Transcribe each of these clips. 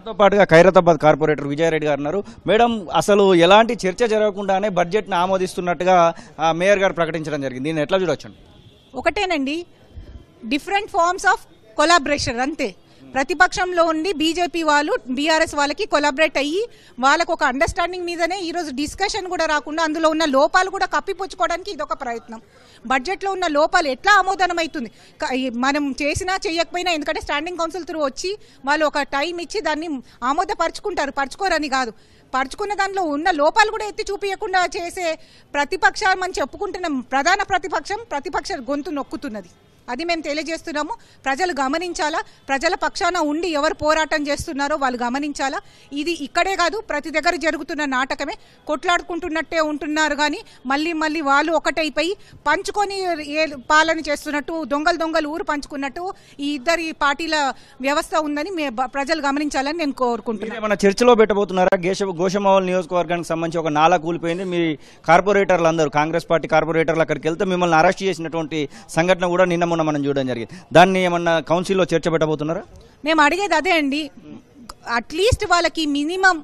మనతో పాటుగా ఖైరతాబాద్ కార్పొరేటర్ విజయారెడ్డి గారు ఉన్నారు మేడం అసలు ఎలాంటి చర్చ జరగకుండానే బడ్జెట్ను ఆమోదిస్తున్నట్టుగా మేయర్ గారు ప్రకటించడం జరిగింది దీన్ని ఎట్లా చూడొచ్చండి ఒకటేనండి డిఫరెంట్ ఫార్మ్స్ ఆఫ్ కొలాబరేషన్ అంతే ప్రతిపక్షంలో ఉండి బీజేపీ వాళ్ళు బీఆర్ఎస్ వాళ్ళకి కొలాబరేట్ అయ్యి వాళ్ళకు ఒక అండర్స్టాండింగ్ మీదనే ఈరోజు డిస్కషన్ కూడా రాకుండా అందులో ఉన్న లోపాలు కూడా కప్పిపుచ్చుకోవడానికి ఇదొక ప్రయత్నం బడ్జెట్లో ఉన్న లోపాలు ఎట్లా ఆమోదనం అవుతుంది మనం చేసినా చేయకపోయినా ఎందుకంటే స్టాండింగ్ కౌన్సిల్ త్రూ వచ్చి వాళ్ళు ఒక టైం ఇచ్చి దాన్ని ఆమోదపరుచుకుంటారు పరుచుకోరని కాదు పరుచుకున్న దానిలో ఉన్న లోపాలు కూడా ఎత్తి చూపించకుండా చేసే ప్రతిపక్షాలు మనం చెప్పుకుంటున్న ప్రధాన ప్రతిపక్షం ప్రతిపక్ష గొంతు నొక్కుతున్నది అది మేము తెలియజేస్తున్నాము ప్రజలు గమనించాలా ప్రజల పక్షాన ఉండి ఎవరు పోరాటం చేస్తున్నారో వాళ్ళు గమనించాలా ఇది ఇక్కడే కాదు ప్రతి దగ్గర జరుగుతున్న నాటకమే కొట్లాడుకుంటున్నట్టే ఉంటున్నారు కానీ మళ్ళీ మళ్ళీ వాళ్ళు ఒకటైపోయి పంచుకొని పాలన చేస్తున్నట్టు దొంగలు దొంగలు ఊరు పంచుకున్నట్టు ఈ ఇద్దరి పార్టీల వ్యవస్థ ఉందని ప్రజలు గమనించాలని నేను కోరుకుంటున్నాను చర్చలో పెట్టబోతున్నారా గోషమావల్ నియోజకవర్గానికి సంబంధించి ఒక నాలా కూలిపోయింది మీ కార్పొరేటర్లు కాంగ్రెస్ పార్టీ కార్పొరేటర్లు అక్కడికి వెళ్తే మిమ్మల్ని అరెస్ట్ చేసినటువంటి సంఘటన కూడా నిన్న మొన్న మనం చూడడం జరిగింది దాన్ని ఏమన్నా కౌన్సిల్లో చేర్చబెట్టబోతున్నారా మేము అడిగేది అదే అండి అట్లీస్ట్ వాళ్ళకి మినిమం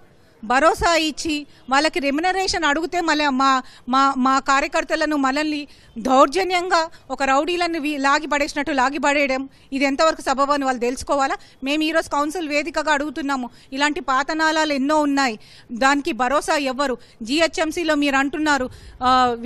భరోసా ఇచ్చి వాళ్ళకి రెమ్యునరేషన్ అడిగితే మళ్ళీ మా మా మా కార్యకర్తలను మనల్ని దౌర్జన్యంగా ఒక రౌడీలను లాగి పడేసినట్టు లాగి పడేయడం ఇది ఎంతవరకు అని వాళ్ళు తెలుసుకోవాలా మేము ఈరోజు కౌన్సిల్ వేదికగా అడుగుతున్నాము ఇలాంటి పాతనాళాలు ఎన్నో ఉన్నాయి దానికి భరోసా ఎవ్వరు జిహెచ్ఎంసీలో మీరు అంటున్నారు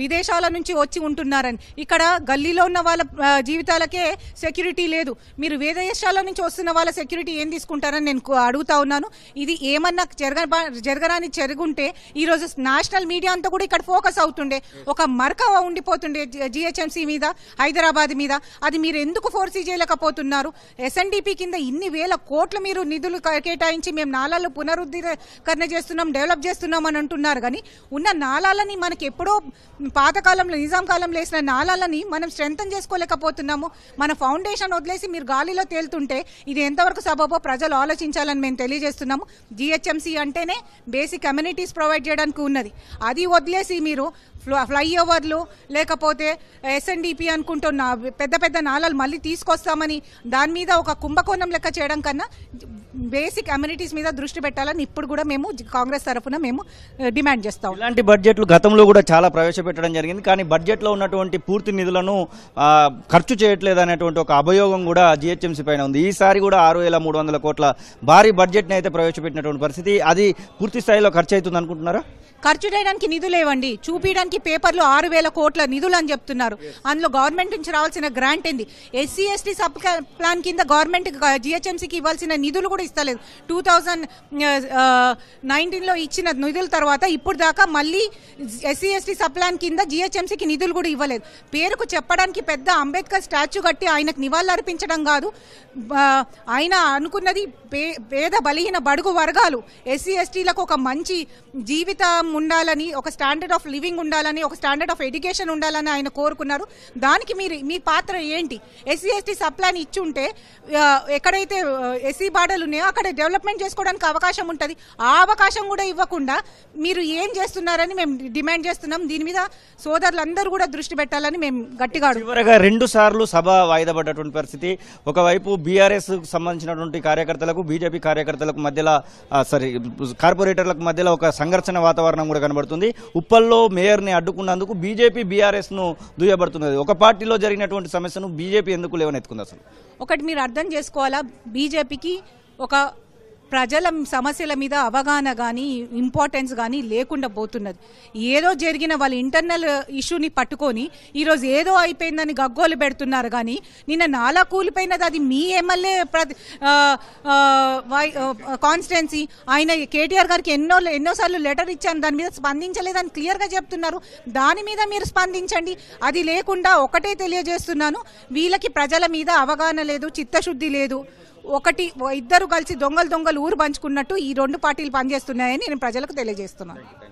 విదేశాల నుంచి వచ్చి ఉంటున్నారని ఇక్కడ గల్లీలో ఉన్న వాళ్ళ జీవితాలకే సెక్యూరిటీ లేదు మీరు వేదేశాల నుంచి వస్తున్న వాళ్ళ సెక్యూరిటీ ఏం తీసుకుంటారని నేను అడుగుతా ఉన్నాను ఇది ఏమన్నా జరగ జరగరాని జరుగుంటే ఈరోజు నేషనల్ మీడియా అంతా కూడా ఇక్కడ ఫోకస్ అవుతుండే ఒక మరక ఉండిపోతుండే జిహెచ్ఎంసీ మీద హైదరాబాద్ మీద అది మీరు ఎందుకు ఫోర్స్ చేయలేకపోతున్నారు ఎస్ఎన్డిపి కింద ఇన్ని వేల కోట్లు మీరు నిధులు కేటాయించి మేము నాళాలు పునరుద్ధీకరణ చేస్తున్నాం డెవలప్ చేస్తున్నాం అని అంటున్నారు కానీ ఉన్న నాళాలని మనకి ఎప్పుడో పాతకాలంలో నిజాం కాలంలో వేసిన నాళాలని మనం స్ట్రెంగ్తన్ చేసుకోలేకపోతున్నాము మన ఫౌండేషన్ వదిలేసి మీరు గాలిలో తేలుతుంటే ఇది ఎంతవరకు సబబో ప్రజలు ఆలోచించాలని మేము తెలియజేస్తున్నాము జిహెచ్ఎంసీ అంటేనే బేసిక్ అమ్యూనిటీస్ ప్రొవైడ్ చేయడానికి ఉన్నది అది వదిలేసి మీరు ఫ్లైఓవర్లు లేకపోతే ఎస్ఎన్డిపి అనుకుంటున్న పెద్ద పెద్ద నాళాలు మళ్ళీ తీసుకొస్తామని దాని మీద ఒక కుంభకోణం లెక్క చేయడం కన్నా బేసిక్ అమ్యూనిటీస్ మీద దృష్టి పెట్టాలని ఇప్పుడు కూడా మేము కాంగ్రెస్ తరఫున మేము డిమాండ్ చేస్తాం ఇలాంటి బడ్జెట్లు గతంలో కూడా చాలా ప్రవేశపెట్టడం జరిగింది కానీ బడ్జెట్లో ఉన్నటువంటి పూర్తి నిధులను ఖర్చు చేయట్లేదు అనేటువంటి ఒక అభయోగం కూడా జిహెచ్ఎంసీ పైన ఉంది ఈసారి కూడా ఆరు వేల మూడు వందల కోట్ల భారీ బడ్జెట్ని అయితే ప్రవేశపెట్టినటువంటి పరిస్థితి అది పూర్తి స్థాయిలో ఖర్చు అవుతుంది అనుకుంటున్నారా ఖర్చు చేయడానికి నిధులు చూపించడానికి పేపర్లు ఆరు వేల కోట్ల నిధులు అని చెప్తున్నారు అందులో గవర్నమెంట్ నుంచి రావాల్సిన గ్రాంట్ ఏంది ఎస్సీ ఎస్టీ సబ్ ప్లాన్ కింద గవర్నమెంట్ జిహెచ్ఎంసీకి ఇవ్వాల్సిన నిధులు కూడా ఇస్తలేదు టూ థౌజండ్ నైన్టీన్లో ఇచ్చిన నిధుల తర్వాత ఇప్పుడు దాకా మళ్ళీ ఎస్సీ ఎస్టీ సబ్ ప్లాన్ కింద జిహెచ్ఎంసీకి నిధులు కూడా ఇవ్వలేదు పేరుకు చెప్పడానికి పెద్ద అంబేద్కర్ స్టాచ్యూ కట్టి ఆయనకు నివాళులర్పించడం కాదు ఆయన అనుకున్నది పేద బలహీన బడుగు వర్గాలు ఎస్సీ ఎస్టీల పిల్లలకు ఒక మంచి జీవితం ఉండాలని ఒక స్టాండర్డ్ ఆఫ్ లివింగ్ ఉండాలని ఒక స్టాండర్డ్ ఆఫ్ ఎడ్యుకేషన్ ఉండాలని ఆయన కోరుకున్నారు దానికి మీరు మీ పాత్ర ఏంటి ఎస్సీ ఎస్టీ సప్లాన్ ఉంటే ఎక్కడైతే ఎస్సీ బాడలు ఉన్నాయో అక్కడ డెవలప్మెంట్ చేసుకోవడానికి అవకాశం ఉంటుంది ఆ అవకాశం కూడా ఇవ్వకుండా మీరు ఏం చేస్తున్నారని మేము డిమాండ్ చేస్తున్నాం దీని మీద సోదరులందరూ కూడా దృష్టి పెట్టాలని మేము గట్టిగా చివరగా రెండు సార్లు సభ వాయిదా పడ్డటువంటి పరిస్థితి ఒకవైపు బీఆర్ఎస్ సంబంధించినటువంటి కార్యకర్తలకు బీజేపీ కార్యకర్తలకు మధ్యలో సారీ కార్పొరేషన్ కార్పొరేటర్లకు మధ్యలో ఒక సంఘర్షణ వాతావరణం కూడా కనబడుతుంది ఉప్పల్లో మేయర్ని అడ్డుకున్నందుకు బీజేపీ బీఆర్ఎస్ను దుయ్యబడుతున్నది ఒక పార్టీలో జరిగినటువంటి సమస్యను బీజేపీ ఎందుకు లేవనెత్తుకుంది అసలు ఒకటి మీరు అర్థం చేసుకోవాలా బీజేపీకి ఒక ప్రజల సమస్యల మీద అవగాహన కానీ ఇంపార్టెన్స్ కానీ లేకుండా పోతున్నది ఏదో జరిగిన వాళ్ళ ఇంటర్నల్ ఇష్యూని పట్టుకొని ఈరోజు ఏదో అయిపోయిందని గగ్గోలు పెడుతున్నారు కానీ నిన్న నాలా కూలిపోయినది అది మీ ఎమ్మెల్యే కాన్స్టిట్యున్సీ ఆయన కేటీఆర్ గారికి ఎన్నో ఎన్నోసార్లు లెటర్ ఇచ్చాను దాని మీద స్పందించలేదని క్లియర్గా చెప్తున్నారు దాని మీద మీరు స్పందించండి అది లేకుండా ఒకటే తెలియజేస్తున్నాను వీళ్ళకి ప్రజల మీద అవగాహన లేదు చిత్తశుద్ధి లేదు ఒకటి ఇద్దరు కలిసి దొంగలు దొంగలు ఊరు పంచుకున్నట్టు ఈ రెండు పార్టీలు పనిచేస్తున్నాయని నేను ప్రజలకు తెలియజేస్తున్నాను